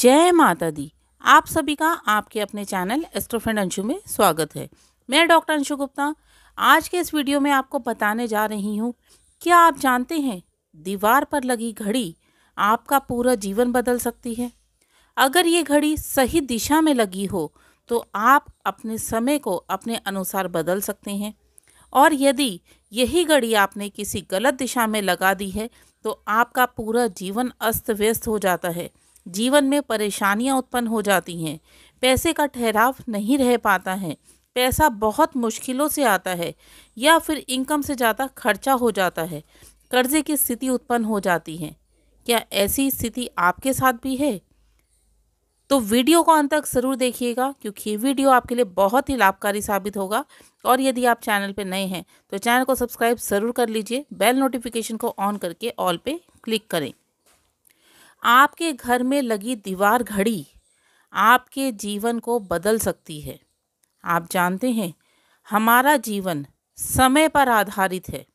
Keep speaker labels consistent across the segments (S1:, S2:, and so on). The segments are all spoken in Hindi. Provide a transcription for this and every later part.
S1: जय माता दी आप सभी का आपके अपने चैनल एस्ट्रोफ्रेंड अंशु में स्वागत है मैं डॉक्टर अंशु गुप्ता आज के इस वीडियो में आपको बताने जा रही हूँ क्या आप जानते हैं दीवार पर लगी घड़ी आपका पूरा जीवन बदल सकती है अगर ये घड़ी सही दिशा में लगी हो तो आप अपने समय को अपने अनुसार बदल सकते हैं और यदि यही घड़ी आपने किसी गलत दिशा में लगा दी है तो आपका पूरा जीवन अस्त व्यस्त हो जाता है जीवन में परेशानियां उत्पन्न हो जाती हैं पैसे का ठहराव नहीं रह पाता है पैसा बहुत मुश्किलों से आता है या फिर इनकम से ज़्यादा खर्चा हो जाता है कर्जे की स्थिति उत्पन्न हो जाती है क्या ऐसी स्थिति आपके साथ भी है तो वीडियो को अंत तक ज़रूर देखिएगा क्योंकि वीडियो आपके लिए बहुत ही लाभकारी साबित होगा और यदि आप चैनल पर नए हैं तो चैनल को सब्सक्राइब ज़रूर कर लीजिए बेल नोटिफिकेशन को ऑन करके ऑल पे क्लिक करें आपके घर में लगी दीवार घड़ी आपके जीवन को बदल सकती है आप जानते हैं हमारा जीवन समय पर आधारित है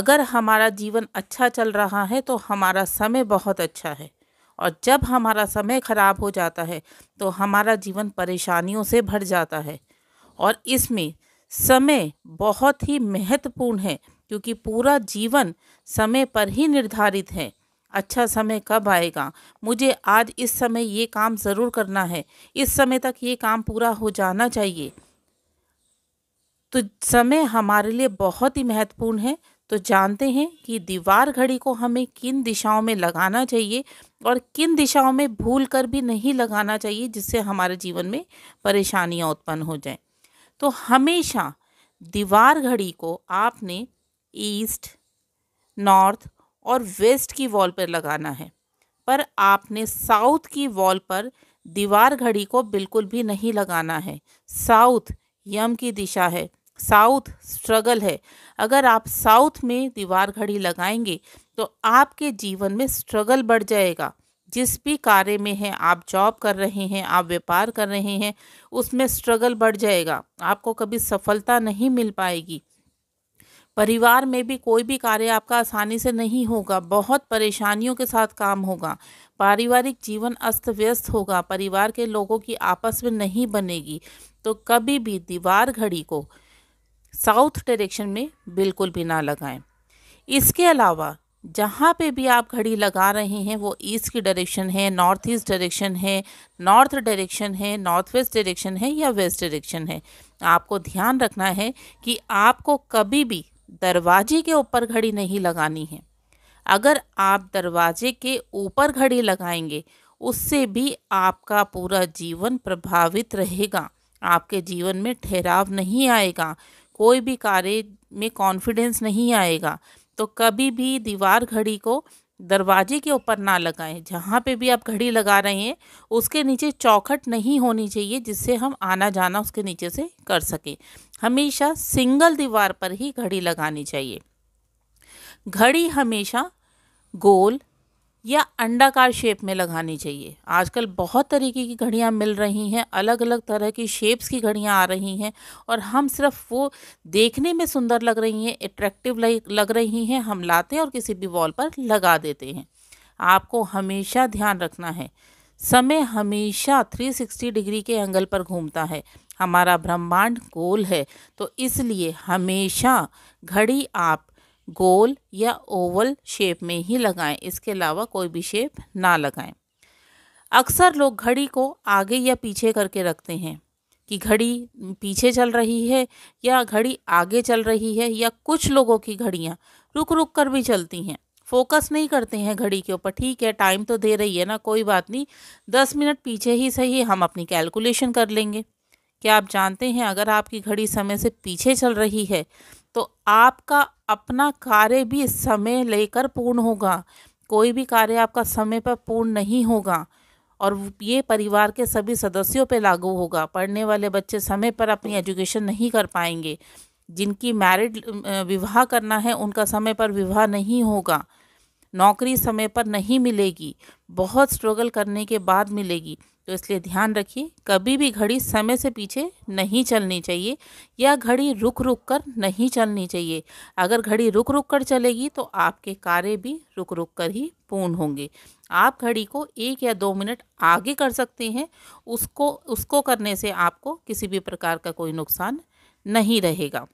S1: अगर हमारा जीवन अच्छा चल रहा है तो हमारा समय बहुत अच्छा है और जब हमारा समय ख़राब हो जाता है तो हमारा जीवन परेशानियों से भर जाता है और इसमें समय बहुत ही महत्वपूर्ण है क्योंकि पूरा जीवन समय पर ही निर्धारित है अच्छा समय कब आएगा मुझे आज इस समय ये काम ज़रूर करना है इस समय तक ये काम पूरा हो जाना चाहिए तो समय हमारे लिए बहुत ही महत्वपूर्ण है तो जानते हैं कि दीवार घड़ी को हमें किन दिशाओं में लगाना चाहिए और किन दिशाओं में भूल कर भी नहीं लगाना चाहिए जिससे हमारे जीवन में परेशानियां उत्पन्न हो जाएं तो हमेशा दीवार घड़ी को आपने ईस्ट नॉर्थ और वेस्ट की वॉल पर लगाना है पर आपने साउथ की वॉल पर दीवार घड़ी को बिल्कुल भी नहीं लगाना है साउथ यम की दिशा है साउथ स्ट्रगल है अगर आप साउथ में दीवार घड़ी लगाएंगे तो आपके जीवन में स्ट्रगल बढ़ जाएगा जिस भी कार्य में हैं आप जॉब कर रहे हैं आप व्यापार कर रहे हैं उसमें स्ट्रगल बढ़ जाएगा आपको कभी सफलता नहीं मिल पाएगी परिवार में भी कोई भी कार्य आपका आसानी से नहीं होगा बहुत परेशानियों के साथ काम होगा पारिवारिक जीवन अस्त व्यस्त होगा परिवार के लोगों की आपस में नहीं बनेगी तो कभी भी दीवार घड़ी को साउथ डायरेक्शन में बिल्कुल भी ना लगाएं इसके अलावा जहाँ पे भी आप घड़ी लगा रहे हैं वो ईस्ट की डायरेक्शन है नॉर्थ ईस्ट डायरेक्शन है नॉर्थ डायरेक्शन है नॉर्थ वेस्ट डायरेक्शन है या वेस्ट डायरेक्शन है आपको ध्यान रखना है कि आपको कभी भी दरवाजे के ऊपर घड़ी नहीं लगानी है अगर आप दरवाजे के ऊपर घड़ी लगाएंगे उससे भी आपका पूरा जीवन प्रभावित रहेगा आपके जीवन में ठहराव नहीं आएगा कोई भी कार्य में कॉन्फिडेंस नहीं आएगा तो कभी भी दीवार घड़ी को दरवाजे के ऊपर ना लगाएं जहाँ पे भी आप घड़ी लगा रहे हैं उसके नीचे चौखट नहीं होनी चाहिए जिससे हम आना जाना उसके नीचे से कर सकें हमेशा सिंगल दीवार पर ही घड़ी लगानी चाहिए घड़ी हमेशा गोल या अंडाकार शेप में लगानी चाहिए आजकल बहुत तरीके की घड़ियाँ मिल रही हैं अलग अलग तरह की शेप्स की घड़ियाँ आ रही हैं और हम सिर्फ वो देखने में सुंदर लग रही हैं अट्रैक्टिव लग रही हैं हम लाते हैं और किसी भी वॉल पर लगा देते हैं आपको हमेशा ध्यान रखना है समय हमेशा 360 डिग्री के एंगल पर घूमता है हमारा ब्रह्मांड गोल है तो इसलिए हमेशा घड़ी आप गोल या ओवल शेप में ही लगाएं इसके अलावा कोई भी शेप ना लगाएं अक्सर लोग घड़ी को आगे या पीछे करके रखते हैं कि घड़ी पीछे चल रही है या घड़ी आगे चल रही है या कुछ लोगों की घड़ियाँ रुक रुक कर भी चलती हैं फोकस नहीं करते हैं घड़ी के ऊपर ठीक है टाइम तो दे रही है ना कोई बात नहीं दस मिनट पीछे ही सही हम अपनी कैलकुलेशन कर लेंगे क्या आप जानते हैं अगर आपकी घड़ी समय से पीछे चल रही है तो आपका अपना कार्य भी समय लेकर पूर्ण होगा कोई भी कार्य आपका समय पर पूर्ण नहीं होगा और ये परिवार के सभी सदस्यों पर लागू होगा पढ़ने वाले बच्चे समय पर अपनी एजुकेशन नहीं कर पाएंगे जिनकी मैरिड विवाह करना है उनका समय पर विवाह नहीं होगा नौकरी समय पर नहीं मिलेगी बहुत स्ट्रगल करने के बाद मिलेगी तो इसलिए ध्यान रखिए कभी भी घड़ी समय से पीछे नहीं चलनी चाहिए या घड़ी रुक रुक कर नहीं चलनी चाहिए अगर घड़ी रुक रुक कर चलेगी तो आपके कार्य भी रुक रुक कर ही पूर्ण होंगे आप घड़ी को एक या दो मिनट आगे कर सकते हैं उसको उसको करने से आपको किसी भी प्रकार का कोई नुकसान नहीं रहेगा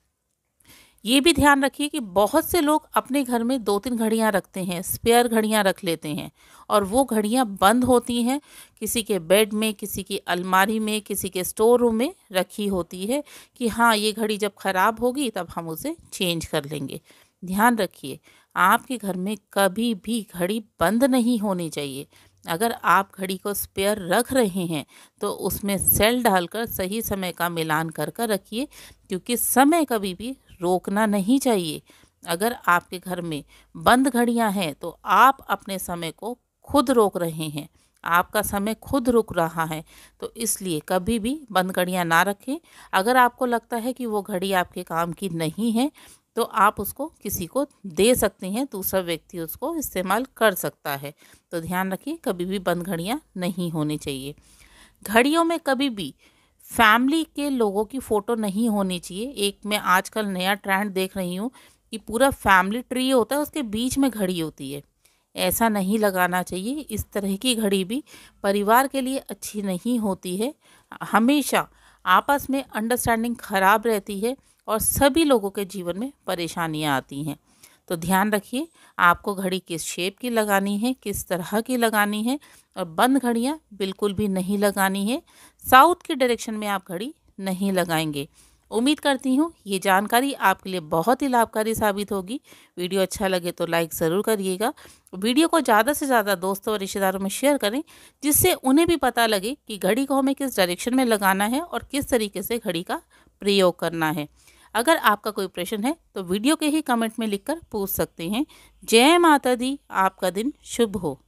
S1: ये भी ध्यान रखिए कि बहुत से लोग अपने घर में दो तीन घड़ियाँ रखते हैं स्पेयर घड़ियाँ रख लेते हैं और वो घड़ियाँ बंद होती हैं किसी के बेड में किसी की अलमारी में किसी के स्टोर रूम में रखी होती है कि हाँ ये घड़ी जब ख़राब होगी तब हम उसे चेंज कर लेंगे ध्यान रखिए आपके घर में कभी भी घड़ी बंद नहीं होनी चाहिए अगर आप घड़ी को स्पेयर रख रहे हैं तो उसमें सेल डालकर सही समय का मिलान कर कर रखिए क्योंकि समय कभी भी रोकना नहीं चाहिए अगर आपके घर में बंद घड़ियां हैं तो आप अपने समय को खुद रोक रहे हैं आपका समय खुद रुक रहा है तो इसलिए कभी भी बंद घड़ियाँ ना रखें अगर आपको लगता है कि वो घड़ी आपके काम की नहीं है तो आप उसको किसी को दे सकते हैं दूसरा व्यक्ति उसको इस्तेमाल कर सकता है तो ध्यान रखिए कभी भी बंद घड़ियाँ नहीं होनी चाहिए घड़ियों में कभी भी फैमिली के लोगों की फ़ोटो नहीं होनी चाहिए एक मैं आजकल नया ट्रेंड देख रही हूँ कि पूरा फैमिली ट्री होता है उसके बीच में घड़ी होती है ऐसा नहीं लगाना चाहिए इस तरह की घड़ी भी परिवार के लिए अच्छी नहीं होती है हमेशा आपस में अंडरस्टैंडिंग खराब रहती है और सभी लोगों के जीवन में परेशानियाँ आती हैं तो ध्यान रखिए आपको घड़ी किस शेप की लगानी है किस तरह की लगानी है और बंद घड़ियाँ बिल्कुल भी नहीं लगानी है साउथ की डायरेक्शन में आप घड़ी नहीं लगाएंगे उम्मीद करती हूँ ये जानकारी आपके लिए बहुत ही लाभकारी साबित होगी वीडियो अच्छा लगे तो लाइक ज़रूर करिएगा वीडियो को ज़्यादा से ज़्यादा दोस्तों और रिश्तेदारों में शेयर करें जिससे उन्हें भी पता लगे कि घड़ी को हमें किस डायरेक्शन में लगाना है और किस तरीके से घड़ी का प्रयोग करना है अगर आपका कोई प्रश्न है तो वीडियो के ही कमेंट में लिखकर पूछ सकते हैं जय माता दी आपका दिन शुभ हो